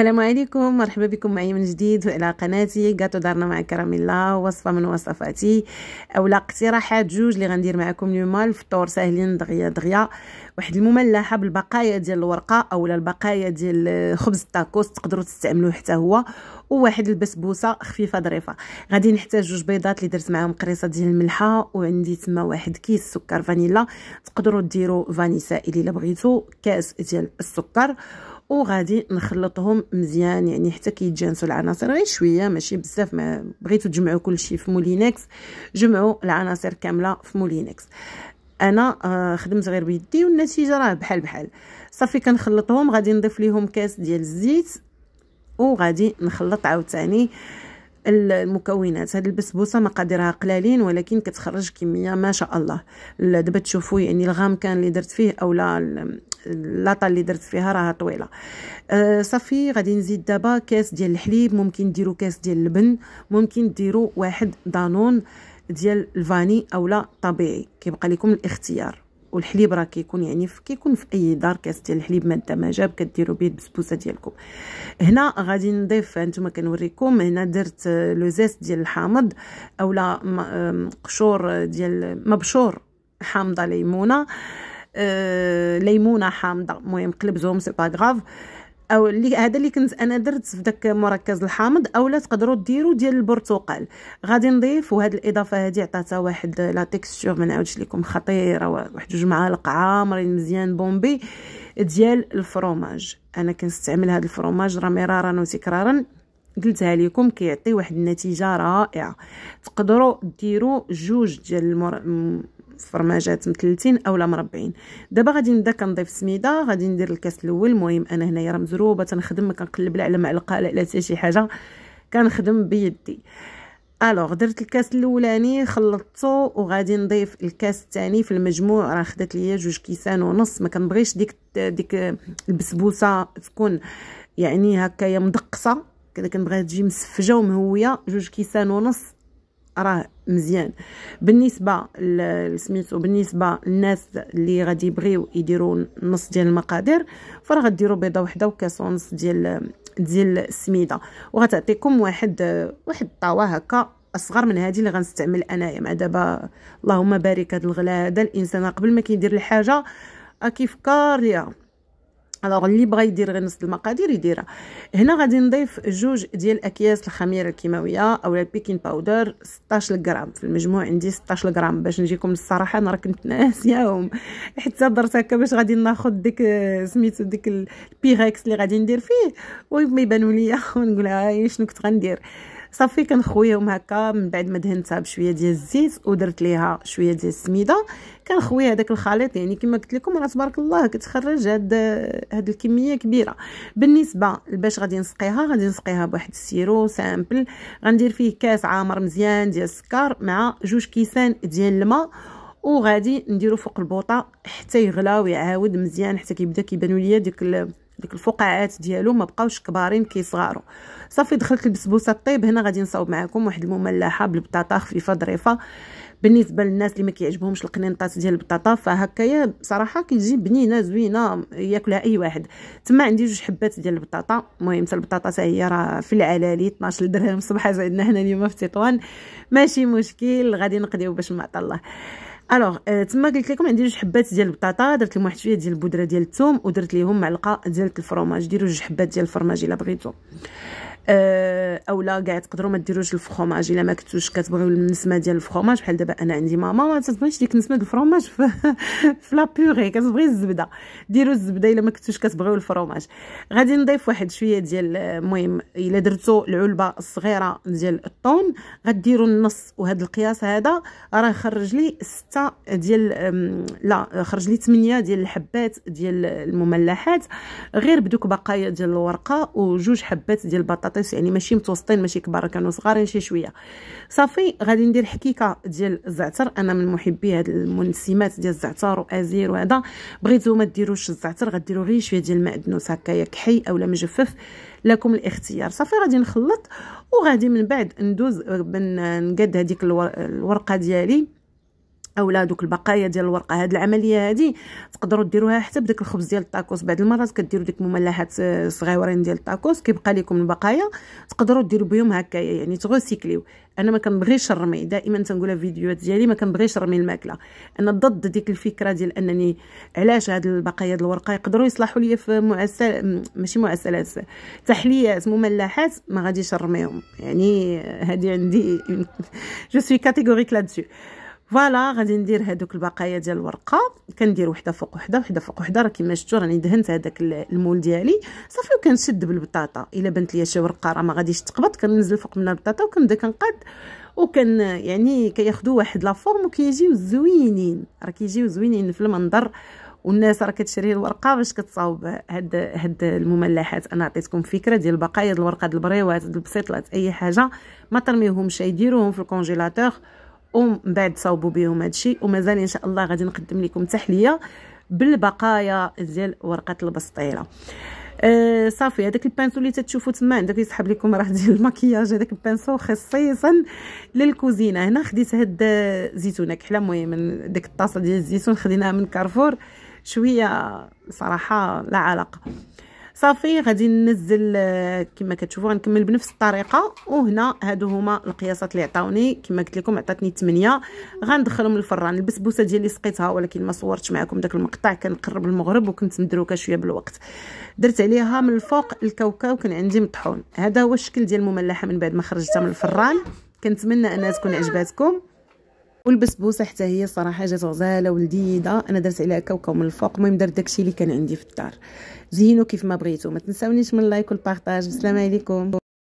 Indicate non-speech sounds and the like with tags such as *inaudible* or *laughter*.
السلام عليكم مرحبا بكم معي من جديد وعلى قناتي كاتو دارنا مع كرم الله وصفه من وصفاتي اولا اقتراحات جوج اللي غندير معكم اليوم الفطور ساهلين دغيا دغيا واحد المملحه بالبقايا ديال الورقه اولا البقايا ديال خبز التاكوس تقدروا تستعملوه حتى هو وواحد البسبوسه خفيفه ظريفه غادي نحتاج جوج بيضات اللي درت معاهم قريصه ديال الملحه وعندي تما واحد كيس سكر فانيلا تقدروا ديروا فاني سائل الا بغيتو كاس ديال السكر وغادي نخلطهم مزيان يعني حتى كيتجانسوا العناصر غير شويه ماشي بزاف ما بغيتو تجمعوا كلشي في مولينكس جمعوا العناصر كامله في مولينكس انا آه، خدمت غير بيدي والنتيجه راه بحال بحال صافي كنخلطهم غادي نضيف ليهم كاس ديال الزيت وغادي نخلط عاوتاني المكونات هاد البسبوسه مقاديرها قلالين ولكن كتخرج كميه ما شاء الله دابا تشوفوا يعني الغام كان اللي درت فيه اولا لاطا اللي درت فيها راها طويله أه صافي غادي نزيد دابا كاس ديال الحليب ممكن ديروا كاس ديال اللبن ممكن ديروا واحد دانون ديال الفاني اولا طبيعي كيبقى لكم الاختيار والحليب راه كيكون يعني في كيكون في اي دار كاس ديال الحليب ماده ما جاب كديروا به البسبوسه ديالكم هنا غادي نضيف انتما كنوريكم هنا درت لو زيست ديال الحامض اولا قشور ديال مبشور حامضه ليمونه ليمونه حامضه المهم قلبزهم سي با غاف او اللي هذا اللي كنت انا درت في داك مركز الحامض اولا تقدروا ديروا ديال البرتقال غادي نضيف وهاد الاضافه هذه عطاتها واحد لا تيكستور ما نعاودش لكم خطيره واحد جوج معالق عامرين مزيان بومبي ديال الفروماج انا كنستعمل هاد الفروماج راه مرارا وتكرارا قلتها لكم كيعطي واحد النتيجه رائعه تقدروا ديروا جوج ديال المر... فرماجات مثلتين اولا مربعين دابا غادي نبدا كنضيف السميده غادي ندير الكاس الاول المهم انا هنايا راه مزروبه تنخدم ما كنقلب لا على معلقه لا على حتى شي حاجه كنخدم بيدي الوغ درت الكاس الاولاني خلطته وغادي نضيف الكاس الثاني في المجموع راه خدات ليا جوج كيسان ونص ما كنبغيش ديك ديك البسبوسه تكون يعني هكايا مدقصه كذا كنبغيها تجي مسفجه ومهويه جوج كيسان ونص راه مزيان بالنسبه لسميتو بالنسبه للناس اللي غادي يبغيو يديروا نص ديال المقادير فراه غديروا بيضه وحده وكاس ونص ديال ديال السميده وغتعطيكم واحد واحد الطاوه هكا اصغر من هذه اللي غنستعمل انايا مع دابا اللهم بارك هذا الغلا هذا الانسان قبل ما كيدير الحاجه كيفكر ليها الوغ اللي بغى يدير غير نص المقادير يديرها هنا غادي نضيف جوج ديال اكياس الخميره الكيماويه اولا البيكين باودر 16 غرام في المجموع عندي 16 غرام باش نجيكم الصراحه انا راه كنت ناسياهم *laughs* حتى درت هكا باش غادي ناخذ ديك سميتو ديك البيغيكس اللي غادي ندير فيه ويبانوا ليا *laughs* ونقول هاي شنو كنت غندير صافي كنخويهم هكا من بعد ما دهنتها بشويه ديال الزيت ودرت ليها شويه ديال السميده كنخوي هذاك الخليط يعني كما قلت لكم راه تبارك الله كتخرج هاد هاد الكميه كبيره بالنسبه باش غادي نسقيها غادي نسقيها بواحد السيرو سامبل غندير فيه كاس عامر مزيان ديال السكر مع جوج كيسان ديال الماء وغادي نديرو فوق البوطه حتى يغلى ويعاود مزيان حتى كيبدا كيبانوا ليا ديك ديك الفقاعات ديالو ما بقاوش كبارين كيصغارو صافي دخلت البسبوسه طيب هنا غادي نصاوب معكم واحد المملحه بالبطاطا خفيفه ظريفه بالنسبه للناس اللي ما كيعجبهمش القنينطات ديال البطاطا فهكايا صراحه كتجي بنينه زوينه ياكلها اي واحد تما عندي جوج حبات ديال البطاطا المهم حتى البطاطا حتى هي راه في العلالي 12 درهم صباح عندنا هنا اليوم في تطوان ماشي مشكل غادي نقضيو باش ما الله الوغ تما قلت لكم عندي جوج حبات ديال البطاطا درت لهم واحد شويه ديال البودره ديال الثوم ودرت ليهم معلقه ديال الفرماج ديروا جوج حبات ديال الفرماج الا بغيتو آه، اولا كاع تقدروا ما ديروش الفرماج الا ما كنتوش كتبغيو النسمه ديال الفرماج بحال دابا انا عندي ماما ما تبغيش ديك نسمه ديال في, *laughs* في لا بيغي كتبغي الزبده ديروا الزبده الا ما كنتوش كتبغيو الفرماج غادي نضيف واحد شويه ديال آه، المهم الا درتو العلبه الصغيره ديال الطون غديروا النص وهذا القياس هذا راه خرج لي 6 ديال لا خرج لي 8 ديال الحبات ديال المملحات غير بدوك بقايا ديال الورقه وجوج حبات ديال البطاطا خطيت يعني ماشي متوسطين ماشي كبار كانوا صغارين شي شويه صافي غادي ندير حكيكه ديال الزعتر انا من محبي هاد المنسمات ديال الزعتر وازير وهذا بغيتو ما ديروش الزعتر غديروا غير شويه ديال المعدنوس هكايا كحي اولا مجفف لكم الاختيار صافي غادي نخلط وغادي من بعد ندوز من نقاد هذيك الورقه ديالي اولا دوك البقايا ديال الورقه هاد العمليه هادي تقدروا ديروها حتى بداك الخبز ديال الطاكوس بعض المرات كديروا ديك مملحات صغيورين ديال الطاكوس كيبقى لكم البقايا تقدروا ديروا بهم هكايا يعني تغوسيكليو انا ما كنبغيش الرمي دائما تنقولها في فيديوهات ديالي ما كنبغيش نرمي الماكله انا ضد ديك الفكره ديال انني علاش هاد البقايا ديال الورقه يقدروا يصلحوا لي في معسل ماشي معسلات تحليات مملحات ما غاديش نرميهم يعني هادي عندي جو سوي كاتيجوريك لا دسو فوالا غادي ندير هادوك البقايا ديال الورقه كندير وحده فوق وحده وحده فوق وحده راه كما شفتوا راني دهنت هذاك المول ديالي صافي وكنشد بالبطاطا الا بنت ليا شي ورقه راه ما غاديش تقبض كننزل فوق منها البطاطا وكنبدا كنقاد وكان يعني كياخذوا واحد لا فورم وكيجيو زوينين راه كيجيو زوينين في المنظر والناس راه كتشري الورقه باش كتصاوب هاد هاد المملحات انا عطيتكم فكره ديال بقايا الورقه البريوات البسيطلات اي حاجه ما ترميوهمش يديروهم في الكونجيلاتور ومن بعد صاوبوا بهم هادشي ومازال ان شاء الله غادي نقدم لكم تحليه بالبقايا ديال ورقه البسطيله آه صافي هذاك البانسو اللي تتشوفوا تما عندك يسحب لكم راه ديال المكياج هذاك البانسو خصيصا للكوزينه هنا خديت هاد زيتونه كحله المهم ديك الطاسه ديال الزيتون خديناها من كارفور شويه صراحه لا علاقه صافي غادي ننزل آه، كما كتشوفوا غنكمل بنفس الطريقه وهنا هادو هما القياسات اللي عطاوني كما قلت لكم عطاتني 8 غندخلهم الفران البسبوسه ديالي سقيتها ولكن ما صورتش معكم داك المقطع كان قرب المغرب وكنت مدروكه شويه بالوقت درت عليها من الفوق الكاوكاو كان عندي مطحون هذا هو الشكل ديال المملحه من بعد ما خرجتها من الفران كنتمنى انها تكون عجباتكم والبسبوسه حتى هي صراحه جات غزاله ولذيذه انا درت عليها كاوكاو من الفوق المهم درت داكشي اللي كان عندي في الدار زينوا كيف ما بغيتو ما تنساونيش من اللايك والبارطاج بسلامة عليكم